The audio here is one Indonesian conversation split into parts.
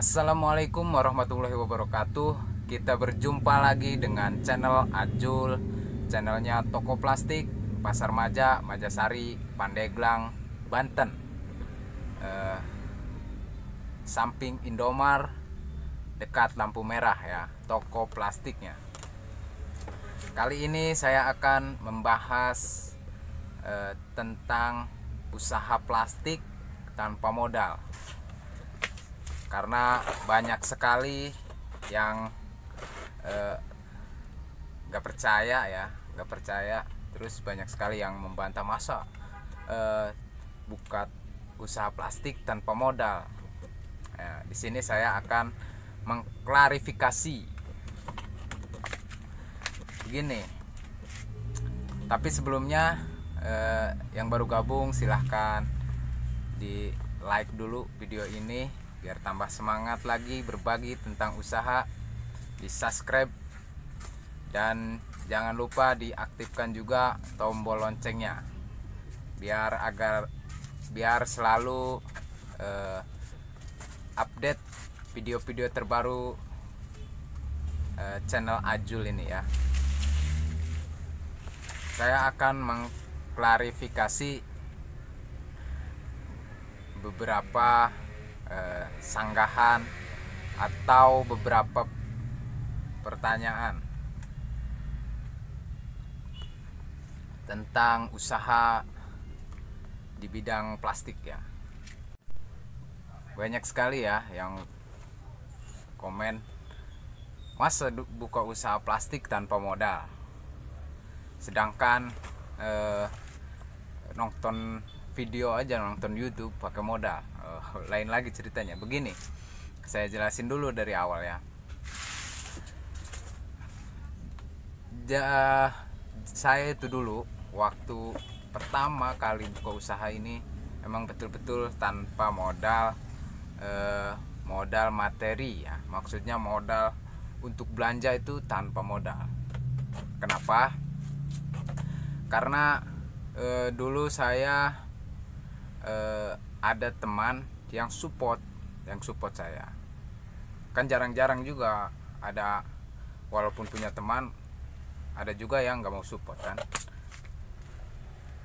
Assalamualaikum warahmatullahi wabarakatuh Kita berjumpa lagi dengan channel Ajul Channelnya Toko Plastik, Pasar Maja, Majasari, Pandeglang, Banten eh, Samping Indomar, dekat lampu merah ya, toko plastiknya Kali ini saya akan membahas eh, tentang usaha plastik tanpa modal karena banyak sekali yang eh, nggak eh, percaya ya nggak percaya terus banyak sekali yang membantah masa eh, buka usaha plastik tanpa modal nah, di sini saya akan mengklarifikasi begini tapi sebelumnya eh, yang baru gabung silahkan di like dulu video ini biar tambah semangat lagi berbagi tentang usaha di subscribe dan jangan lupa diaktifkan juga tombol loncengnya biar agar biar selalu uh, update video-video terbaru uh, channel Ajul ini ya saya akan mengklarifikasi beberapa Eh, sanggahan atau beberapa pertanyaan tentang usaha di bidang plastik ya banyak sekali ya yang komen mas buka usaha plastik tanpa modal sedangkan eh, nonton video aja nonton YouTube pakai modal uh, lain lagi ceritanya begini saya jelasin dulu dari awal ya ja, saya itu dulu waktu pertama kali buka usaha ini emang betul-betul tanpa modal eh, modal materi ya maksudnya modal untuk belanja itu tanpa modal kenapa karena eh, dulu saya eh, ada teman yang support yang support saya kan jarang-jarang juga ada walaupun punya teman ada juga yang nggak mau support kan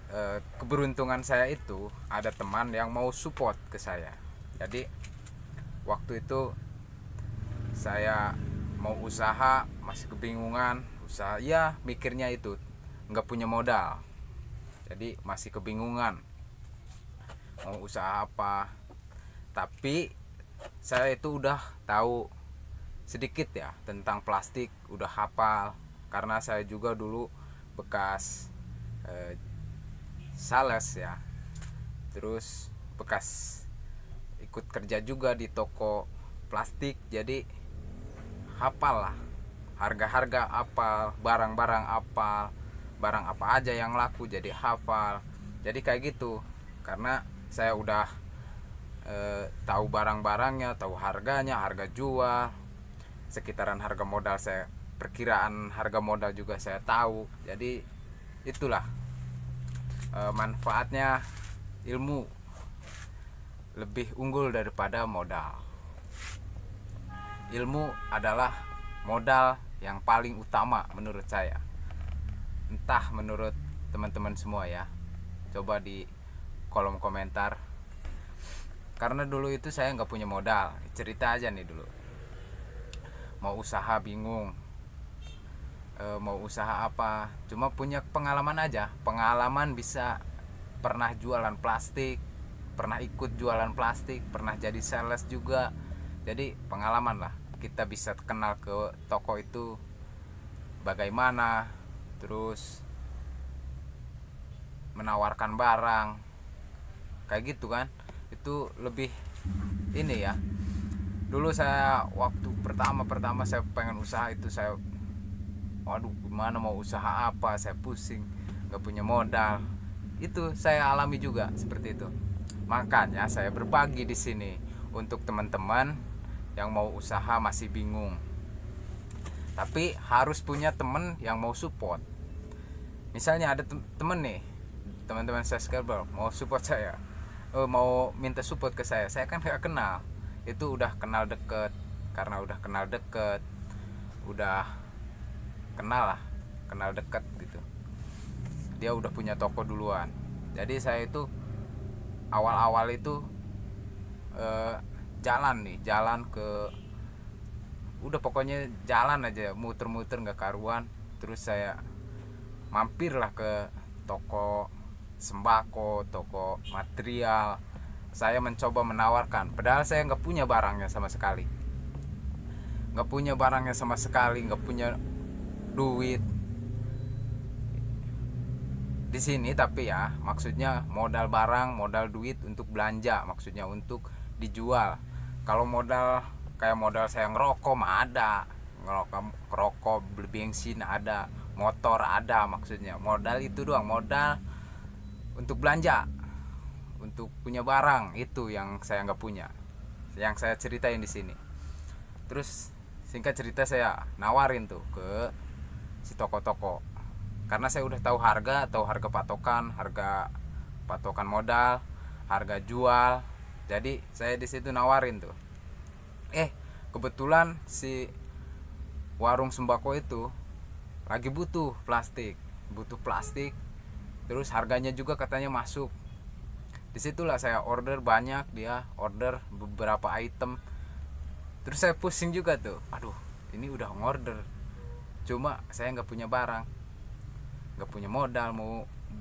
e, keberuntungan saya itu ada teman yang mau support ke saya jadi waktu itu saya mau usaha masih kebingungan usaha ya mikirnya itu nggak punya modal jadi masih kebingungan mau usaha apa tapi saya itu udah tahu sedikit ya tentang plastik udah hafal karena saya juga dulu bekas eh, sales ya terus bekas ikut kerja juga di toko plastik jadi hafal lah harga-harga apa barang-barang apa barang apa aja yang laku jadi hafal jadi kayak gitu karena saya udah e, tahu barang-barangnya tahu harganya harga jual sekitaran harga modal saya perkiraan harga modal juga saya tahu jadi itulah e, manfaatnya ilmu lebih unggul daripada modal ilmu adalah modal yang paling utama menurut saya entah menurut teman-teman semua ya coba di kolom komentar karena dulu itu saya nggak punya modal cerita aja nih dulu mau usaha bingung e, mau usaha apa cuma punya pengalaman aja pengalaman bisa pernah jualan plastik pernah ikut jualan plastik pernah jadi sales juga jadi pengalaman lah kita bisa kenal ke toko itu bagaimana terus menawarkan barang kayak gitu kan itu lebih ini ya dulu saya waktu pertama pertama saya pengen usaha itu saya waduh gimana mau usaha apa saya pusing nggak punya modal itu saya alami juga seperti itu makanya saya berbagi di sini untuk teman-teman yang mau usaha masih bingung tapi harus punya teman yang mau support misalnya ada temen nih teman-teman subscriber mau support saya uh, mau minta support ke saya saya kan nggak kenal itu udah kenal deket karena udah kenal deket udah kenal lah kenal deket gitu dia udah punya toko duluan jadi saya itu awal-awal itu uh, jalan nih jalan ke udah pokoknya jalan aja muter-muter nggak karuan terus saya mampirlah ke toko sembako toko material saya mencoba menawarkan padahal saya nggak punya barangnya sama sekali nggak punya barangnya sama sekali nggak punya duit di sini tapi ya maksudnya modal barang modal duit untuk belanja maksudnya untuk dijual kalau modal kayak modal saya ngerokok mah ada ngerokok ngerokok beli bensin ada motor ada maksudnya modal itu doang modal untuk belanja untuk punya barang itu yang saya nggak punya yang saya ceritain di sini terus singkat cerita saya nawarin tuh ke si toko-toko karena saya udah tahu harga tahu harga patokan harga patokan modal harga jual jadi saya di situ nawarin tuh eh kebetulan si warung sembako itu lagi butuh plastik butuh plastik terus harganya juga katanya masuk disitulah saya order banyak dia order beberapa item terus saya pusing juga tuh aduh ini udah ngorder cuma saya nggak punya barang nggak punya modal mau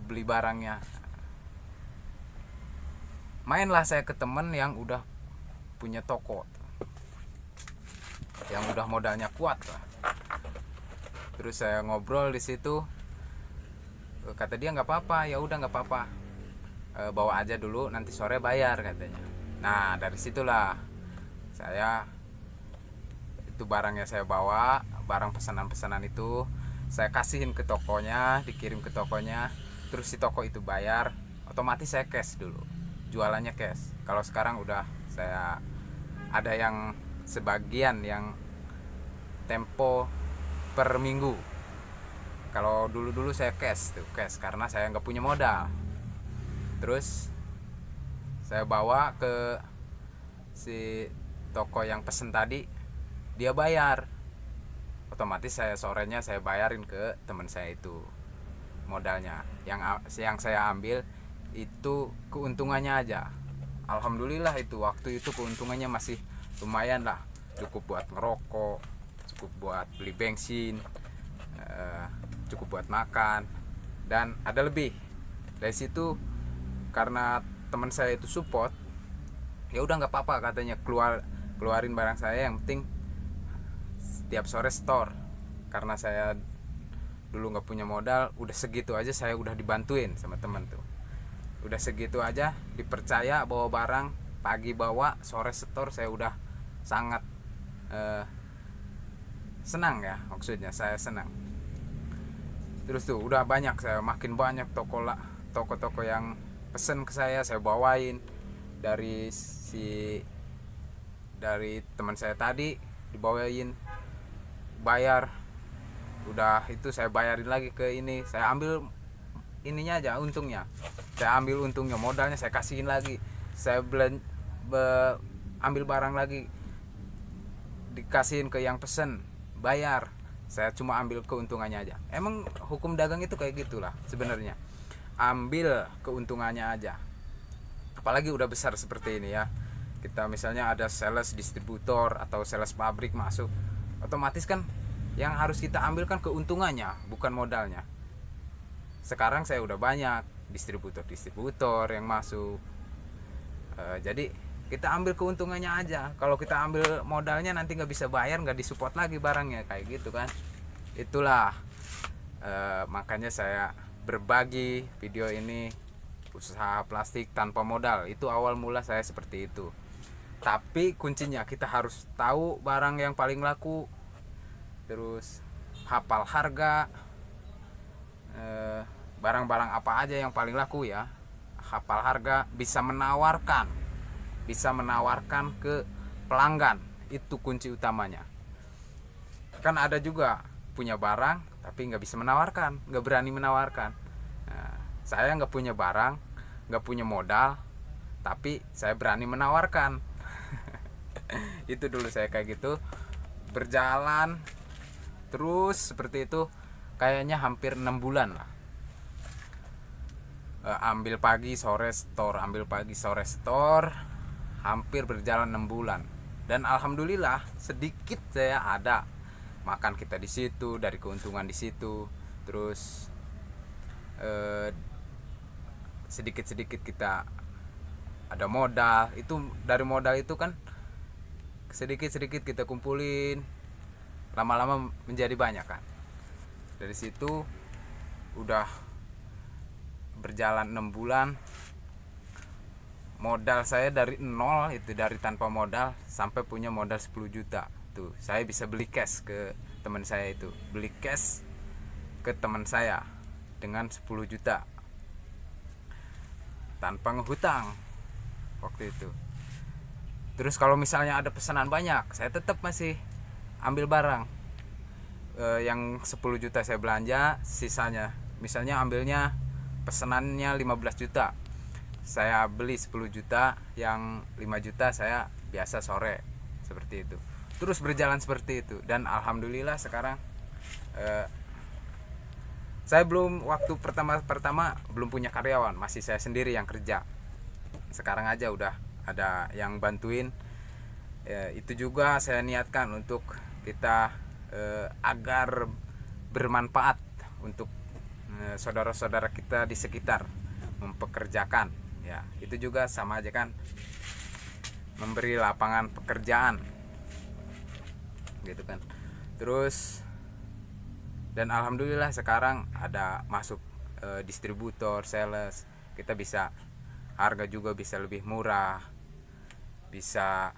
beli barangnya mainlah saya ke temen yang udah punya toko yang udah modalnya kuat lah terus saya ngobrol di situ kata dia nggak apa-apa ya udah nggak apa-apa e, bawa aja dulu nanti sore bayar katanya nah dari situlah saya itu barang yang saya bawa barang pesanan-pesanan itu saya kasihin ke tokonya dikirim ke tokonya terus si toko itu bayar otomatis saya cash dulu jualannya cash kalau sekarang udah saya ada yang sebagian yang tempo per minggu kalau dulu-dulu saya cash tuh cash karena saya nggak punya modal terus saya bawa ke si toko yang pesen tadi dia bayar otomatis saya sorenya saya bayarin ke teman saya itu modalnya yang yang saya ambil itu keuntungannya aja alhamdulillah itu waktu itu keuntungannya masih lumayan lah cukup buat ngerokok cukup buat beli bensin eh, cukup buat makan dan ada lebih dari situ karena teman saya itu support ya udah nggak apa-apa katanya keluar keluarin barang saya yang penting setiap sore store karena saya dulu nggak punya modal udah segitu aja saya udah dibantuin sama temen tuh udah segitu aja dipercaya bawa barang pagi bawa sore setor saya udah sangat eh, senang ya maksudnya saya senang terus tuh udah banyak saya makin banyak toko lah toko-toko yang pesen ke saya saya bawain dari si dari teman saya tadi dibawain bayar udah itu saya bayarin lagi ke ini saya ambil ininya aja untungnya saya ambil untungnya modalnya saya kasihin lagi saya blend be, ambil barang lagi dikasihin ke yang pesen bayar saya cuma ambil keuntungannya aja emang hukum dagang itu kayak gitulah sebenarnya ambil keuntungannya aja apalagi udah besar seperti ini ya kita misalnya ada sales distributor atau sales pabrik masuk otomatis kan yang harus kita ambil kan keuntungannya bukan modalnya sekarang saya udah banyak distributor-distributor yang masuk eh, jadi kita ambil keuntungannya aja kalau kita ambil modalnya nanti nggak bisa bayar nggak disupport lagi barangnya kayak gitu kan itulah e, makanya saya berbagi video ini usaha plastik tanpa modal itu awal mula saya seperti itu tapi kuncinya kita harus tahu barang yang paling laku terus hafal harga eh, barang-barang e, apa aja yang paling laku ya hafal harga bisa menawarkan bisa menawarkan ke pelanggan itu kunci utamanya kan ada juga punya barang tapi nggak bisa menawarkan nggak berani menawarkan nah, saya nggak punya barang nggak punya modal tapi saya berani menawarkan itu dulu saya kayak gitu berjalan terus seperti itu kayaknya hampir enam bulan lah eh, ambil pagi sore store ambil pagi sore store hampir berjalan 6 bulan dan alhamdulillah sedikit saya ada makan kita di situ dari keuntungan di situ terus eh, sedikit sedikit sedikit kita ada modal itu dari modal itu kan sedikit sedikit kita kumpulin lama-lama menjadi banyak kan dari situ udah berjalan enam bulan modal saya dari nol itu dari tanpa modal sampai punya modal 10 juta tuh saya bisa beli cash ke teman saya itu beli cash ke teman saya dengan 10 juta tanpa ngehutang waktu itu terus kalau misalnya ada pesanan banyak saya tetap masih ambil barang e, yang 10 juta saya belanja sisanya misalnya ambilnya pesanannya 15 juta saya beli 10 juta yang 5 juta saya biasa sore seperti itu terus berjalan seperti itu dan alhamdulillah sekarang eh, saya belum waktu pertama pertama belum punya karyawan masih saya sendiri yang kerja sekarang aja udah ada yang bantuin eh, itu juga saya niatkan untuk kita eh, agar bermanfaat untuk eh, saudara-saudara kita di sekitar mempekerjakan ya itu juga sama aja kan memberi lapangan pekerjaan gitu kan terus dan alhamdulillah sekarang ada masuk e, distributor sales kita bisa harga juga bisa lebih murah bisa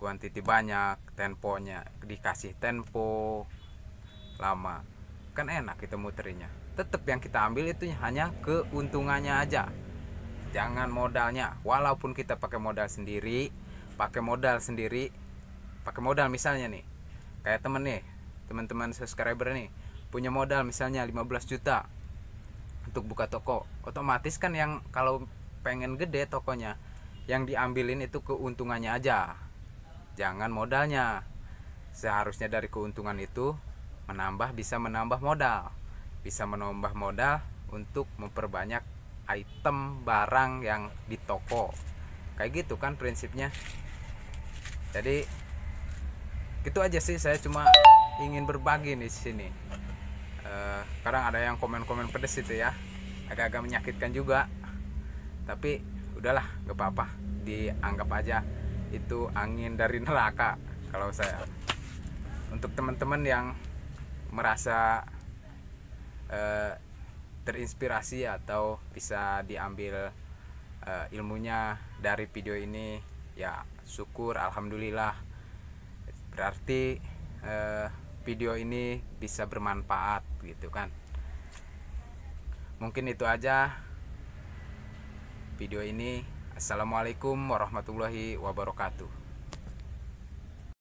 kuantiti banyak temponya dikasih tempo lama kan enak kita muternya tetap yang kita ambil itu hanya keuntungannya aja jangan modalnya walaupun kita pakai modal sendiri pakai modal sendiri pakai modal misalnya nih kayak temen nih teman-teman subscriber nih punya modal misalnya 15 juta untuk buka toko otomatis kan yang kalau pengen gede tokonya yang diambilin itu keuntungannya aja jangan modalnya seharusnya dari keuntungan itu menambah bisa menambah modal bisa menambah modal untuk memperbanyak item barang yang di toko kayak gitu kan prinsipnya jadi itu aja sih saya cuma ingin berbagi nih sini uh, kadang ada yang komen-komen pedes itu ya agak-agak menyakitkan juga tapi udahlah gak apa-apa dianggap aja itu angin dari neraka kalau saya untuk teman-teman yang merasa uh, terinspirasi atau bisa diambil uh, ilmunya dari video ini ya syukur alhamdulillah berarti uh, video ini bisa bermanfaat gitu kan mungkin itu aja video ini assalamualaikum warahmatullahi wabarakatuh